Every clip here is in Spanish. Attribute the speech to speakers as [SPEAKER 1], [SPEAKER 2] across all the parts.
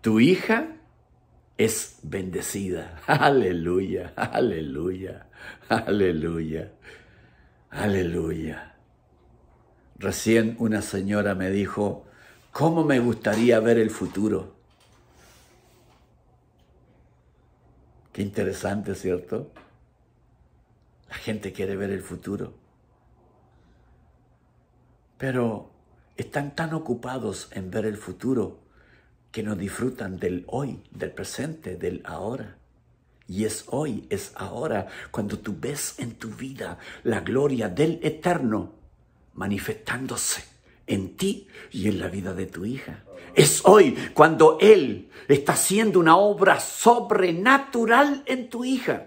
[SPEAKER 1] tu hija es bendecida. Aleluya, aleluya, aleluya, aleluya. Recién una señora me dijo, ¿cómo me gustaría ver el futuro? Qué interesante, ¿cierto? La gente quiere ver el futuro. Pero están tan ocupados en ver el futuro que no disfrutan del hoy, del presente, del ahora. Y es hoy, es ahora, cuando tú ves en tu vida la gloria del Eterno manifestándose en ti y en la vida de tu hija. Es hoy cuando Él está haciendo una obra sobrenatural en tu hija.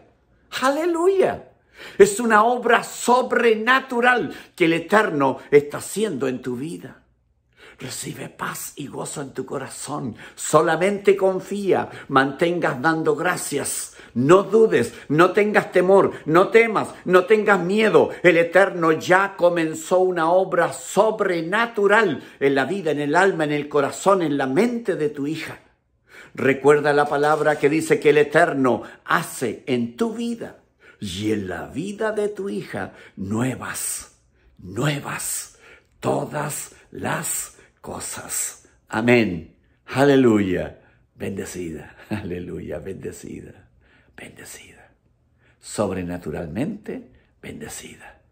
[SPEAKER 1] Aleluya. Es una obra sobrenatural que el Eterno está haciendo en tu vida. Recibe paz y gozo en tu corazón. Solamente confía, mantengas dando gracias. No dudes, no tengas temor, no temas, no tengas miedo. El Eterno ya comenzó una obra sobrenatural en la vida, en el alma, en el corazón, en la mente de tu hija. Recuerda la palabra que dice que el Eterno hace en tu vida y en la vida de tu hija nuevas, nuevas todas las cosas. Amén. Aleluya. Bendecida. Aleluya. Bendecida. Bendecida. Sobrenaturalmente bendecida.